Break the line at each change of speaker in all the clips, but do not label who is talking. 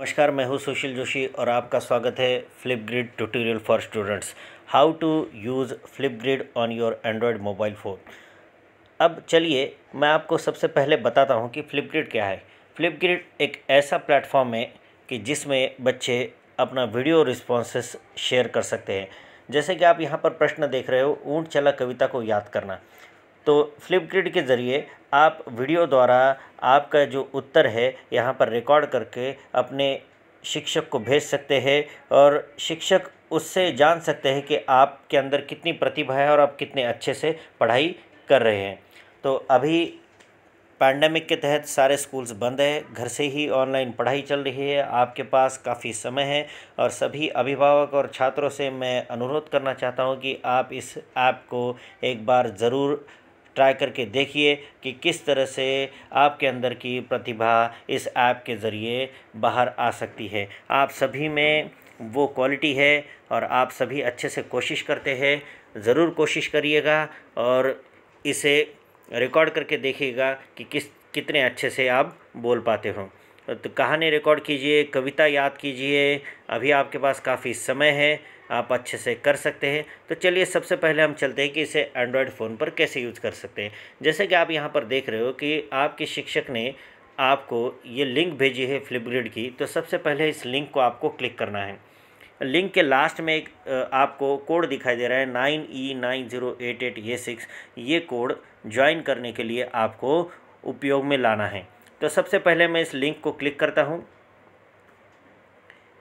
नमस्कार मैं हूँ सुशील जोशी और आपका स्वागत है Flipgrid tutorial for students how to use Flipgrid on your Android mobile phone अब चलिए मैं आपको सबसे पहले बताता हूँ कि फ्लिप ग्रिड क्या है फ्लिप ग्रिड एक ऐसा प्लेटफॉर्म है कि जिसमें बच्चे अपना वीडियो रिस्पॉन्स शेयर कर सकते हैं जैसे कि आप यहाँ पर प्रश्न देख रहे हो ऊँट चला कविता को याद करना तो फ्लिप ग्रिड के ज़रिए आप वीडियो द्वारा आपका जो उत्तर है यहाँ पर रिकॉर्ड करके अपने शिक्षक को भेज सकते हैं और शिक्षक उससे जान सकते हैं कि आपके अंदर कितनी प्रतिभा है और आप कितने अच्छे से पढ़ाई कर रहे हैं तो अभी पैंडमिक के तहत सारे स्कूल्स बंद है घर से ही ऑनलाइन पढ़ाई चल रही है आपके पास काफ़ी समय है और सभी अभिभावक और छात्रों से मैं अनुरोध करना चाहता हूँ कि आप इस ऐप को एक बार ज़रूर ट्राई करके देखिए कि किस तरह से आपके अंदर की प्रतिभा इस ऐप के ज़रिए बाहर आ सकती है आप सभी में वो क्वालिटी है और आप सभी अच्छे से कोशिश करते हैं ज़रूर कोशिश करिएगा और इसे रिकॉर्ड करके देखिएगा कि किस कितने अच्छे से आप बोल पाते हो तो कहानी रिकॉर्ड कीजिए कविता याद कीजिए अभी आपके पास काफ़ी समय है आप अच्छे से कर सकते हैं तो चलिए सबसे पहले हम चलते हैं कि इसे एंड्रॉयड फ़ोन पर कैसे यूज़ कर सकते हैं जैसे कि आप यहाँ पर देख रहे हो कि आपके शिक्षक ने आपको ये लिंक भेजी है फ्लिपग्रिड की तो सबसे पहले इस लिंक को आपको क्लिक करना है लिंक के लास्ट में एक आपको कोड दिखाई दे रहा है nine E nine zero eight eight ये सिक्स ये कोड ज्वाइन करने के लिए आपको उपयोग में लाना है तो सबसे पहले मैं इस लिंक को क्लिक करता हूँ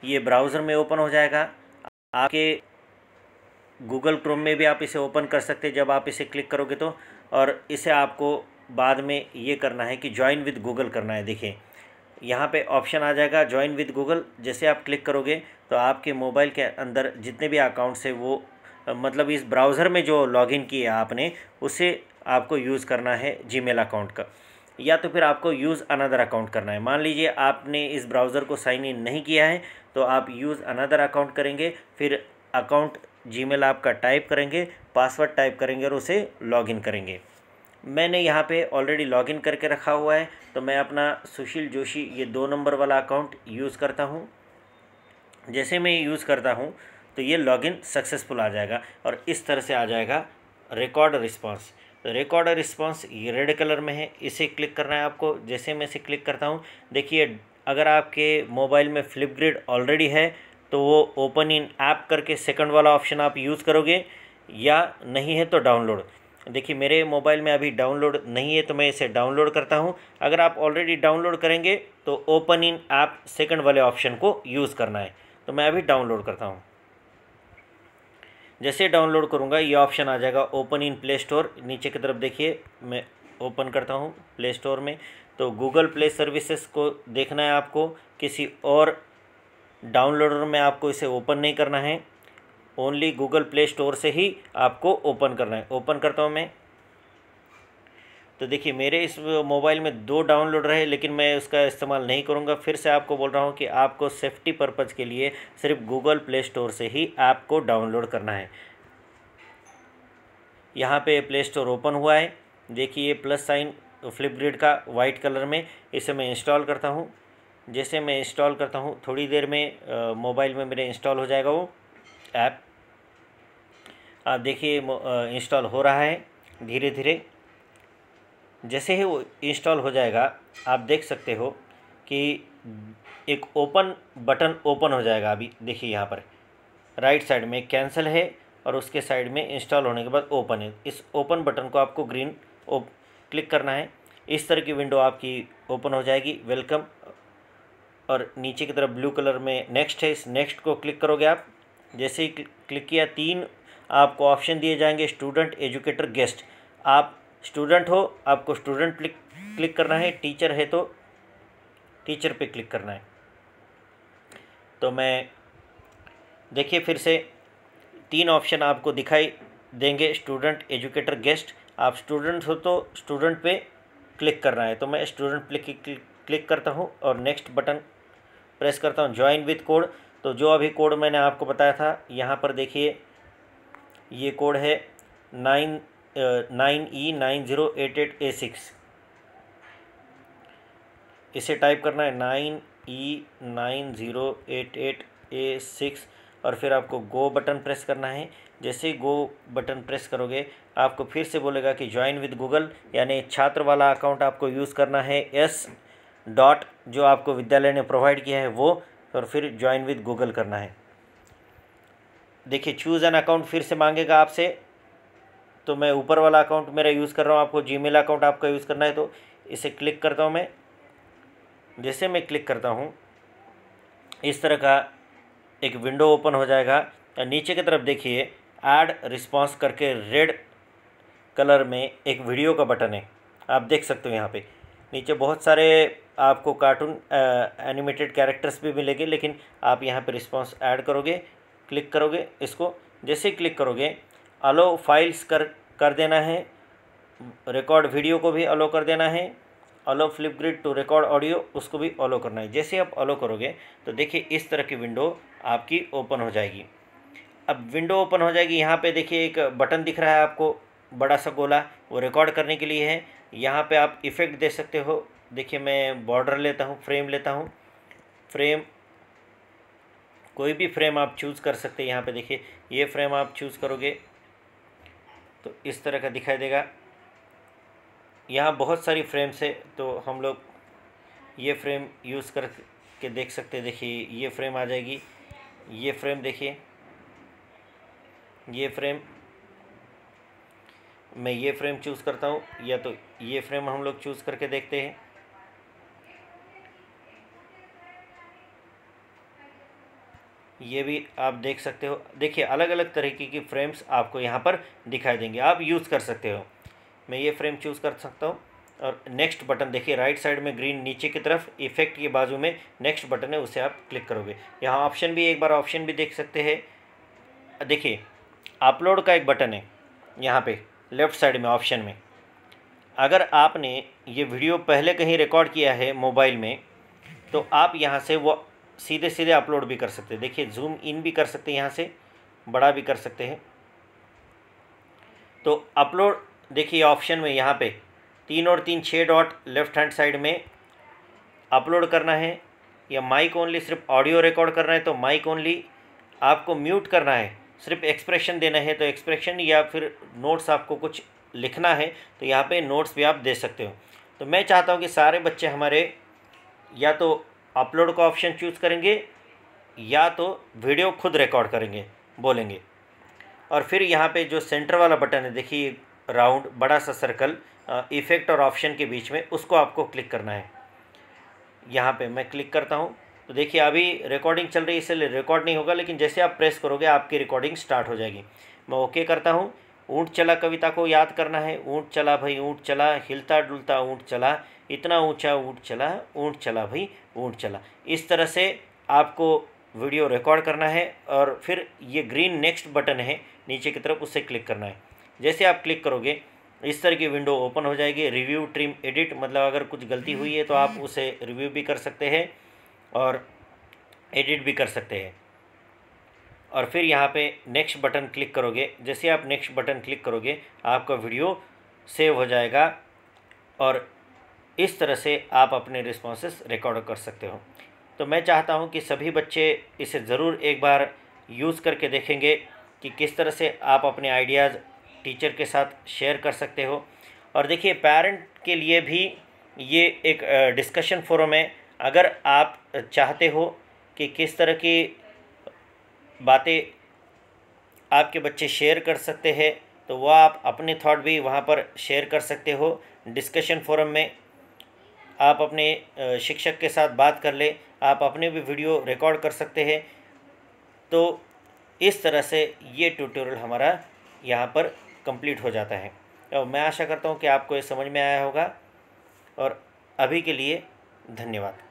ये ब्राउज़र में ओपन हो जाएगा आपके गूगल क्रोम में भी आप इसे ओपन कर सकते हैं जब आप इसे क्लिक करोगे तो और इसे आपको बाद में ये करना है कि ज्वाइन विद गूगल करना है देखिए यहाँ पे ऑप्शन आ जाएगा ज्वाइन विद गूगल जैसे आप क्लिक करोगे तो आपके मोबाइल के अंदर जितने भी अकाउंट्स है वो मतलब इस ब्राउज़र में जो लॉगिन किया आपने उसे आपको यूज़ करना है जीमेल अकाउंट का या तो फिर आपको यूज़ अनदर अकाउंट करना है मान लीजिए आपने इस ब्राउज़र को साइन इन नहीं किया है तो आप यूज़ अनदर अकाउंट करेंगे फिर अकाउंट जीमेल आपका टाइप करेंगे पासवर्ड टाइप करेंगे और उसे लॉगिन करेंगे मैंने यहाँ पे ऑलरेडी लॉगिन करके रखा हुआ है तो मैं अपना सुशील जोशी ये दो नंबर वाला अकाउंट यूज़ करता हूँ जैसे मैं ये यूज़ करता हूँ तो ये लॉगिन सक्सेसफुल आ जाएगा और इस तरह से आ जाएगा रिकॉर्ड रिस्पॉन्स रिकॉर्ड रिस्पॉन्स ये रेड कलर में है इसे क्लिक करना है आपको जैसे मैं इसे क्लिक करता हूँ देखिए अगर आपके मोबाइल में फ्लिप ग्रिड ऑलरेडी है तो वो ओपन इन ऐप करके सेकंड वाला ऑप्शन आप यूज़ करोगे या नहीं है तो डाउनलोड देखिए मेरे मोबाइल में अभी डाउनलोड नहीं है तो मैं इसे डाउनलोड करता हूँ अगर आप ऑलरेडी डाउनलोड करेंगे तो ओपन इन ऐप सेकेंड वाले ऑप्शन को यूज़ करना है तो मैं अभी डाउनलोड करता हूँ जैसे डाउनलोड करूँगा ये ऑप्शन आ जाएगा ओपन इन प्ले स्टोर नीचे की तरफ देखिए मैं ओपन करता हूँ प्ले स्टोर में तो गूगल प्ले सर्विसेस को देखना है आपको किसी और डाउनलोडर में आपको इसे ओपन नहीं करना है ओनली गूगल प्ले स्टोर से ही आपको ओपन करना है ओपन करता हूँ मैं तो देखिए मेरे इस मोबाइल में दो डाउनलोड रहे लेकिन मैं उसका इस्तेमाल नहीं करूँगा फिर से आपको बोल रहा हूँ कि आपको सेफ्टी पर्पज़ के लिए सिर्फ गूगल प्ले स्टोर से ही ऐप को डाउनलोड करना है यहाँ पे प्ले स्टोर ओपन हुआ है देखिए ये प्लस साइन फ्लिपग्रिड का वाइट कलर में इसे मैं इंस्टॉल करता हूँ जैसे मैं इंस्टॉल करता हूँ थोड़ी देर में मोबाइल में मेरे इंस्टॉल हो जाएगा वो ऐप आप देखिए इंस्टॉल हो रहा है धीरे धीरे जैसे ही वो इंस्टॉल हो जाएगा आप देख सकते हो कि एक ओपन बटन ओपन हो जाएगा अभी देखिए यहाँ पर राइट साइड में कैंसिल है और उसके साइड में इंस्टॉल होने के बाद ओपन है इस ओपन बटन को आपको ग्रीन ओप क्लिक करना है इस तरह की विंडो आपकी ओपन हो जाएगी वेलकम और नीचे की तरफ ब्लू कलर में नेक्स्ट है इस नेक्स्ट को क्लिक करोगे आप जैसे ही क्लिक किया तीन आपको ऑप्शन दिए जाएंगे स्टूडेंट एजुकेटर गेस्ट आप स्टूडेंट हो आपको स्टूडेंट क्लिक क्लिक करना है टीचर है तो टीचर पे क्लिक करना है तो मैं देखिए फिर से तीन ऑप्शन आपको दिखाई देंगे स्टूडेंट एजुकेटर गेस्ट आप स्टूडेंट हो तो स्टूडेंट पे क्लिक करना है तो मैं स्टूडेंट प्लिक क्लिक करता हूँ और नेक्स्ट बटन प्रेस करता हूँ ज्वाइन विथ कोड तो जो अभी कोड मैंने आपको बताया था यहाँ पर देखिए ये कोड है nine nine E nine zero eight eight A six इसे टाइप करना है nine E nine zero eight eight A six और फिर आपको गो बटन प्रेस करना है जैसे ही गो बटन प्रेस करोगे आपको फिर से बोलेगा कि ज्वाइन विद गूगल यानी छात्र वाला अकाउंट आपको यूज़ करना है एस डॉट जो आपको विद्यालय ने प्रोवाइड किया है वो और फिर ज्वाइन विद गूगल करना है देखिए चूज़ एन अकाउंट फिर से मांगेगा आपसे तो मैं ऊपर वाला अकाउंट मेरा यूज़ कर रहा हूँ आपको जी अकाउंट आपका यूज़ करना है तो इसे क्लिक करता हूँ मैं जैसे मैं क्लिक करता हूँ इस तरह का एक विंडो ओपन हो जाएगा नीचे की तरफ देखिए ऐड रिस्पॉन्स करके रेड कलर में एक वीडियो का बटन है आप देख सकते हो यहाँ पे नीचे बहुत सारे आपको कार्टून एनिमेटेड कैरेक्टर्स भी मिलेंगे लेकिन आप यहाँ पे रिस्पॉन्स ऐड करोगे क्लिक करोगे इसको जैसे क्लिक करोगे अलो फाइल्स कर कर देना है रिकॉर्ड वीडियो को भी अलो कर देना है allow Flipgrid to record audio उसको भी अलो करना है जैसे आप अलो करोगे तो देखिए इस तरह की विंडो आपकी ओपन हो जाएगी अब विंडो ओपन हो जाएगी यहाँ पे देखिए एक बटन दिख रहा है आपको बड़ा सा गोला वो रिकॉर्ड करने के लिए है यहाँ पे आप इफ़ेक्ट दे सकते हो देखिए मैं बॉर्डर लेता हूँ फ्रेम लेता हूँ फ्रेम कोई भी फ्रेम आप चूज़ कर सकते हैं यहाँ पे देखिए ये फ्रेम आप चूज़ करोगे तो इस तरह का दिखाई देगा यहाँ बहुत सारी फ्रेम्स है तो हम लोग ये फ्रेम यूज़ कर के देख सकते देखिए ये फ्रेम आ जाएगी ये फ्रेम देखिए ये फ्रेम मैं ये फ्रेम चूज़ करता हूँ या तो ये फ्रेम हम लोग चूज़ करके देखते हैं ये भी आप देख सकते हो देखिए अलग अलग तरीके की फ्रेम्स आपको यहाँ पर दिखाई देंगे आप यूज़ कर सकते हो मैं ये फ्रेम चूज़ कर सकता हूँ और नेक्स्ट बटन देखिए राइट साइड में ग्रीन नीचे की तरफ इफेक्ट के बाजू में नेक्स्ट बटन है उसे आप क्लिक करोगे यहाँ ऑप्शन भी एक बार ऑप्शन भी देख सकते हैं देखिए अपलोड का एक बटन है यहाँ पे लेफ़्ट साइड में ऑप्शन में अगर आपने ये वीडियो पहले कहीं रिकॉर्ड किया है मोबाइल में तो आप यहाँ से वो सीधे सीधे अपलोड भी कर सकते हैं देखिए जूम इन भी कर सकते हैं यहाँ से बड़ा भी कर सकते हैं तो अपलोड देखिए ऑप्शन में यहाँ पे तीन और तीन छः डॉट लेफ्ट हैंड साइड में अपलोड करना है या माइक ओनली सिर्फ ऑडियो रिकॉर्ड करना है तो माइक ओनली आपको म्यूट करना है सिर्फ एक्सप्रेशन देना है तो एक्सप्रेशन या फिर नोट्स आपको कुछ लिखना है तो यहाँ पे नोट्स भी आप दे सकते हो तो मैं चाहता हूँ कि सारे बच्चे हमारे या तो अपलोड का ऑप्शन चूज़ करेंगे या तो वीडियो खुद रिकॉर्ड करेंगे बोलेंगे और फिर यहाँ पे जो सेंटर वाला बटन है देखिए राउंड बड़ा सा सर्कल इफ़ेक्ट और ऑप्शन के बीच में उसको आपको क्लिक करना है यहाँ पे मैं क्लिक करता हूँ तो देखिए अभी रिकॉर्डिंग चल रही है इसलिए रिकॉर्ड नहीं होगा लेकिन जैसे आप प्रेस करोगे आपकी रिकॉर्डिंग स्टार्ट हो जाएगी मैं ओके करता हूँ ऊँट चला कविता को याद करना है ऊँट चला भाई ऊँट चला हिलता डुलता ऊँट चला इतना ऊंचा ऊँट चला ऊँट चला भाई ऊँट चला इस तरह से आपको वीडियो रिकॉर्ड करना है और फिर ये ग्रीन नेक्स्ट बटन है नीचे की तरफ उससे क्लिक करना है जैसे आप क्लिक करोगे इस तरह की विंडो ओपन हो जाएगी रिव्यू ट्रिम एडिट मतलब अगर कुछ गलती हुई है तो आप उसे रिव्यू भी कर सकते हैं और एडिट भी कर सकते हैं और फिर यहाँ पे नेक्स्ट बटन क्लिक करोगे जैसे आप नेक्स्ट बटन क्लिक करोगे आपका वीडियो सेव हो जाएगा और इस तरह से आप अपने रिस्पॉन्स रिकॉर्ड कर सकते हो तो मैं चाहता हूँ कि सभी बच्चे इसे ज़रूर एक बार यूज़ करके देखेंगे कि किस तरह से आप अपने आइडियाज़ टीचर के साथ शेयर कर सकते हो और देखिए पेरेंट के लिए भी ये एक डिस्कशन फोरम है अगर आप चाहते हो कि किस तरह की बातें आपके बच्चे शेयर कर सकते हैं तो वह आप अपने थॉट भी वहाँ पर शेयर कर सकते हो डिस्कशन फोरम में आप अपने शिक्षक के साथ बात कर ले आप अपने भी वीडियो रिकॉर्ड कर सकते हैं तो इस तरह से ये ट्यूटोरियल हमारा यहाँ पर कंप्लीट हो जाता है और तो मैं आशा करता हूँ कि आपको ये समझ में आया होगा और अभी के लिए धन्यवाद